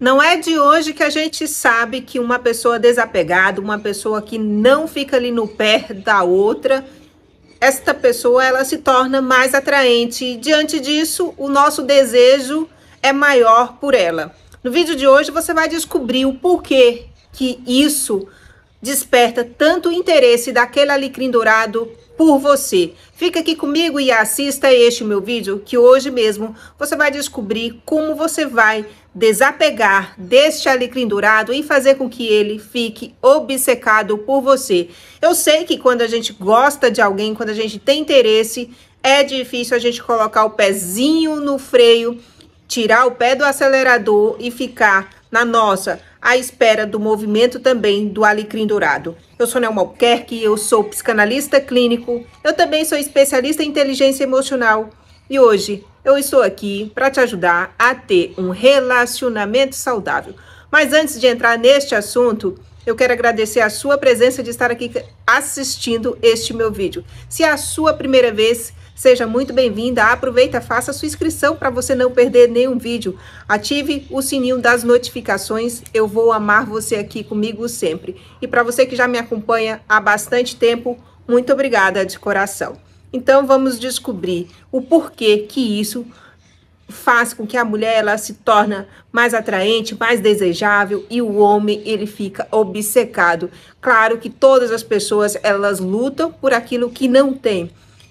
Não é de hoje que a gente sabe que uma pessoa desapegada, uma pessoa que não fica ali no pé da outra, esta pessoa ela se torna mais atraente. E, diante disso, o nosso desejo é maior por ela. No vídeo de hoje você vai descobrir o porquê que isso desperta tanto interesse daquele alecrim dourado por você. Fica aqui comigo e assista este meu vídeo que hoje mesmo você vai descobrir como você vai desapegar deste alecrim dourado e fazer com que ele fique obcecado por você. Eu sei que quando a gente gosta de alguém, quando a gente tem interesse, é difícil a gente colocar o pezinho no freio, tirar o pé do acelerador e ficar na nossa, à espera do movimento também do Alecrim Dourado. Eu sou Nelma Albuquerque, eu sou psicanalista clínico, eu também sou especialista em inteligência emocional e hoje eu estou aqui para te ajudar a ter um relacionamento saudável. Mas antes de entrar neste assunto, eu quero agradecer a sua presença de estar aqui assistindo este meu vídeo. Se é a sua primeira vez, seja muito bem-vinda. Aproveita, faça sua inscrição para você não perder nenhum vídeo. Ative o sininho das notificações. Eu vou amar você aqui comigo sempre. E para você que já me acompanha há bastante tempo, muito obrigada de coração. Então vamos descobrir o porquê que isso faz com que a mulher ela se torna mais atraente, mais desejável e o homem ele fica obcecado. Claro que todas as pessoas elas lutam por aquilo que não tem.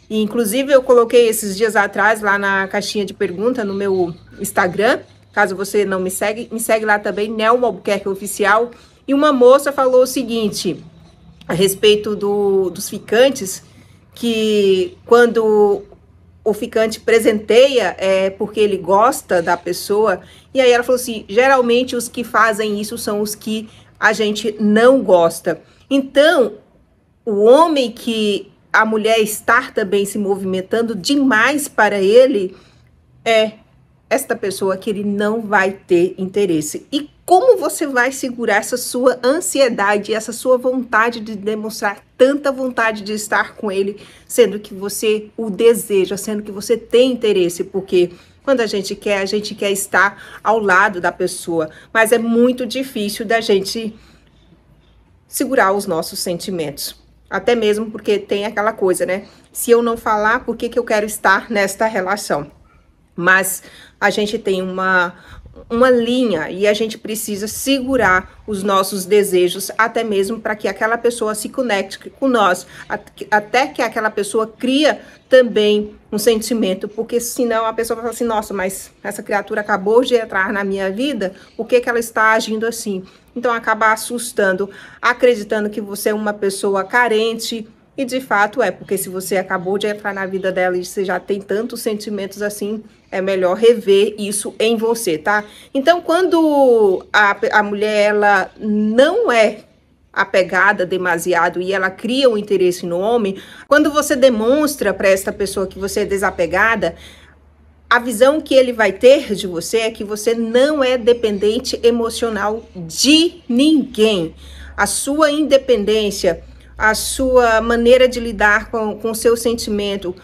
E, inclusive eu coloquei esses dias atrás lá na caixinha de pergunta no meu Instagram, caso você não me segue, me segue lá também, Nelma Albuquerque Oficial, e uma moça falou o seguinte a respeito do, dos ficantes, que quando o ficante presenteia é porque ele gosta da pessoa. E aí ela falou assim: geralmente os que fazem isso são os que a gente não gosta. Então, o homem que a mulher está também se movimentando demais para ele é esta pessoa que ele não vai ter interesse. E como você vai segurar essa sua ansiedade, essa sua vontade de demonstrar tanta vontade de estar com ele, sendo que você o deseja, sendo que você tem interesse, porque quando a gente quer, a gente quer estar ao lado da pessoa, mas é muito difícil da gente segurar os nossos sentimentos. Até mesmo porque tem aquela coisa, né? Se eu não falar, por que, que eu quero estar nesta relação? Mas a gente tem uma, uma linha e a gente precisa segurar os nossos desejos, até mesmo para que aquela pessoa se conecte com nós, até que aquela pessoa cria também um sentimento, porque senão a pessoa vai falar assim, nossa, mas essa criatura acabou de entrar na minha vida, por que, que ela está agindo assim? Então acaba assustando, acreditando que você é uma pessoa carente, e de fato é, porque se você acabou de entrar na vida dela e você já tem tantos sentimentos assim, é melhor rever isso em você, tá? Então, quando a, a mulher ela não é apegada demasiado e ela cria o um interesse no homem, quando você demonstra para esta pessoa que você é desapegada, a visão que ele vai ter de você é que você não é dependente emocional de ninguém. A sua independência a sua maneira de lidar com o seu sentimento,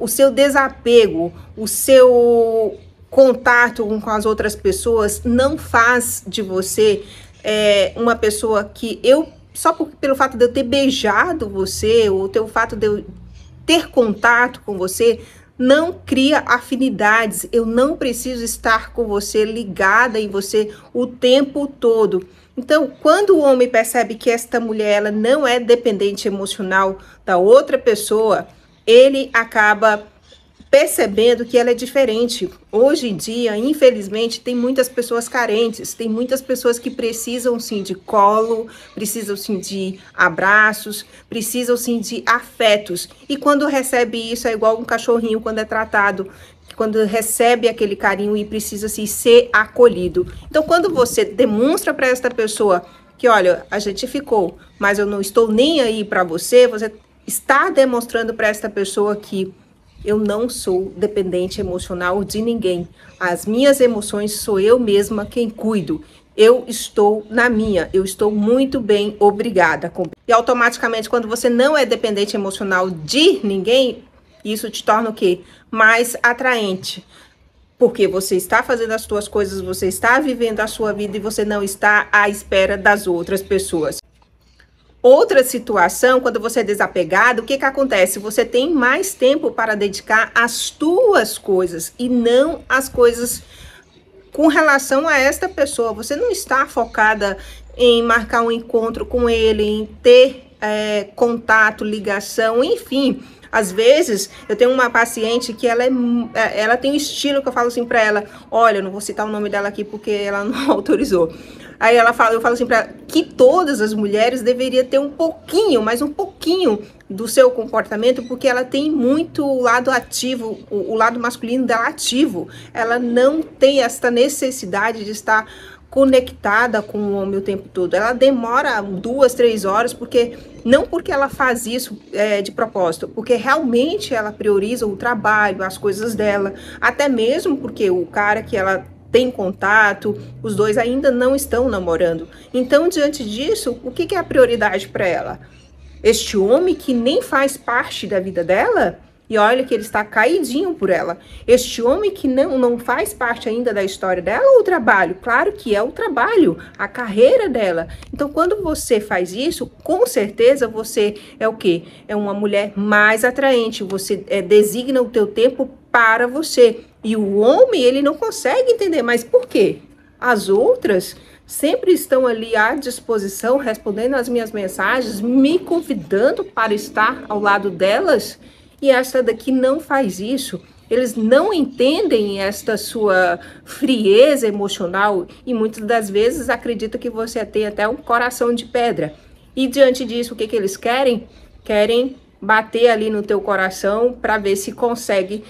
o seu desapego, o seu contato com as outras pessoas não faz de você é, uma pessoa que eu só por, pelo fato de eu ter beijado você ou pelo fato de eu ter contato com você não cria afinidades. Eu não preciso estar com você, ligada em você o tempo todo. Então, quando o homem percebe que esta mulher ela não é dependente emocional da outra pessoa, ele acaba percebendo que ela é diferente. Hoje em dia, infelizmente, tem muitas pessoas carentes, tem muitas pessoas que precisam sim de colo, precisam sim de abraços, precisam sim de afetos. E quando recebe isso, é igual um cachorrinho quando é tratado, quando recebe aquele carinho e precisa assim, ser acolhido. Então, quando você demonstra para esta pessoa que, olha, a gente ficou, mas eu não estou nem aí para você, você está demonstrando para esta pessoa que eu não sou dependente emocional de ninguém. As minhas emoções sou eu mesma quem cuido. Eu estou na minha, eu estou muito bem, obrigada. E automaticamente, quando você não é dependente emocional de ninguém, isso te torna o quê? Mais atraente. Porque você está fazendo as suas coisas, você está vivendo a sua vida e você não está à espera das outras pessoas. Outra situação, quando você é desapegado, o que, que acontece? Você tem mais tempo para dedicar às tuas coisas e não às coisas com relação a esta pessoa. Você não está focada em marcar um encontro com ele, em ter é, contato, ligação, enfim. Às vezes, eu tenho uma paciente que ela, é, é ela tem um estilo que eu falo assim para ela: olha, eu não vou citar o nome dela aqui porque ela não autorizou. Aí ela fala, eu falo assim para ela: que todas as mulheres deveriam ter um pouquinho, mais um pouquinho do seu comportamento, porque ela tem muito o lado ativo, o, o lado masculino dela ativo. Ela não tem esta necessidade de estar conectada com o homem o tempo todo. Ela demora duas, três horas, porque não porque ela faz isso é, de propósito, porque realmente ela prioriza o trabalho, as coisas dela, até mesmo porque o cara que ela tem contato, os dois ainda não estão namorando. Então, diante disso, o que é a prioridade para ela? Este homem que nem faz parte da vida dela? E olha que ele está caidinho por ela. Este homem que não, não faz parte ainda da história dela ou o trabalho? Claro que é o trabalho, a carreira dela. Então, quando você faz isso, com certeza você é o quê? É uma mulher mais atraente. Você é, designa o teu tempo para você. E o homem, ele não consegue entender, mas por quê? As outras sempre estão ali à disposição, respondendo as minhas mensagens, me convidando para estar ao lado delas, e esta daqui não faz isso. Eles não entendem esta sua frieza emocional e muitas das vezes acredita que você tem até um coração de pedra. E diante disso, o que, que eles querem? Querem bater ali no teu coração para ver se consegue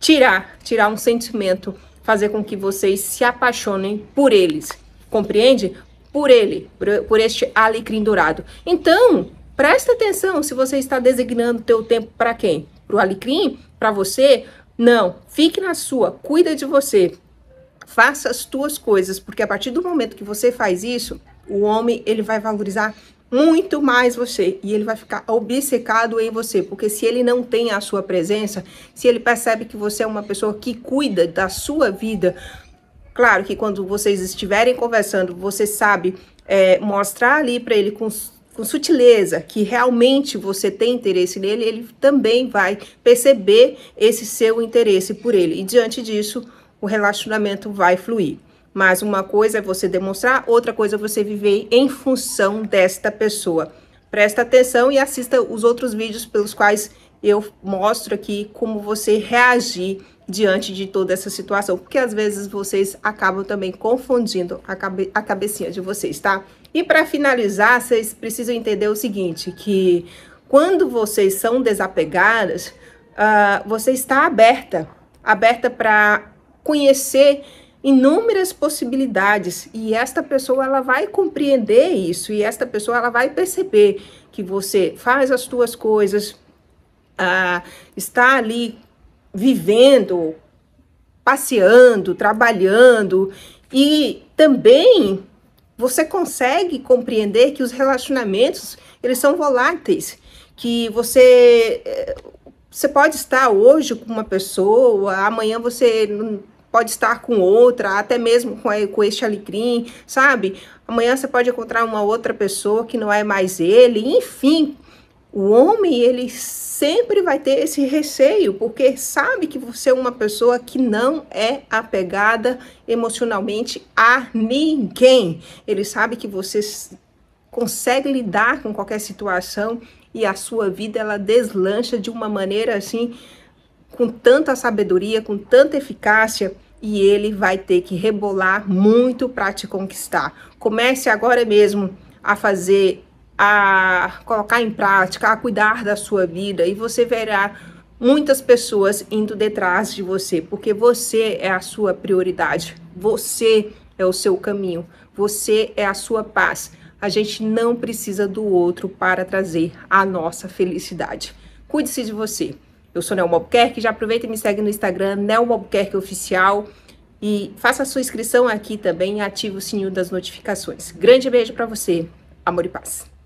tirar, tirar um sentimento, fazer com que vocês se apaixonem por eles. Compreende? Por ele, por, por este alecrim dourado. Então, presta atenção se você está designando teu tempo para quem? Para o alecrim? Para você? Não, fique na sua, cuida de você. Faça as tuas coisas, porque a partir do momento que você faz isso, o homem ele vai valorizar muito mais você e ele vai ficar obcecado em você, porque se ele não tem a sua presença, se ele percebe que você é uma pessoa que cuida da sua vida, claro que quando vocês estiverem conversando, você sabe é, mostrar ali para ele com, com sutileza que realmente você tem interesse nele, ele também vai perceber esse seu interesse por ele e diante disso o relacionamento vai fluir. Mas uma coisa é você demonstrar, outra coisa é você viver em função desta pessoa. Presta atenção e assista os outros vídeos pelos quais eu mostro aqui como você reagir diante de toda essa situação, porque às vezes vocês acabam também confundindo a, cabe a cabecinha de vocês, tá? E para finalizar, vocês precisam entender o seguinte, que quando vocês são desapegadas, uh, você está aberta, aberta para conhecer inúmeras possibilidades e esta pessoa ela vai compreender isso e esta pessoa ela vai perceber que você faz as suas coisas, ah, está ali vivendo, passeando, trabalhando e também você consegue compreender que os relacionamentos eles são voláteis, que você eh, você pode estar hoje com uma pessoa, amanhã você pode estar com outra, até mesmo com, com este alecrim, sabe? Amanhã você pode encontrar uma outra pessoa que não é mais ele, enfim. O homem, ele sempre vai ter esse receio, porque sabe que você é uma pessoa que não é apegada emocionalmente a ninguém. Ele sabe que você consegue lidar com qualquer situação e a sua vida ela deslancha de uma maneira assim com tanta sabedoria, com tanta eficácia, e ele vai ter que rebolar muito para te conquistar. Comece agora mesmo a fazer, a colocar em prática, a cuidar da sua vida e você verá muitas pessoas indo detrás de você, porque você é a sua prioridade, você é o seu caminho, você é a sua paz. A gente não precisa do outro para trazer a nossa felicidade. Cuide-se de você. Eu sou Nelma Albuquerque, já aproveita e me segue no Instagram, Nelma Albuquerque Oficial. E faça a sua inscrição aqui também e ative o sininho das notificações. Grande beijo para você, amor e paz.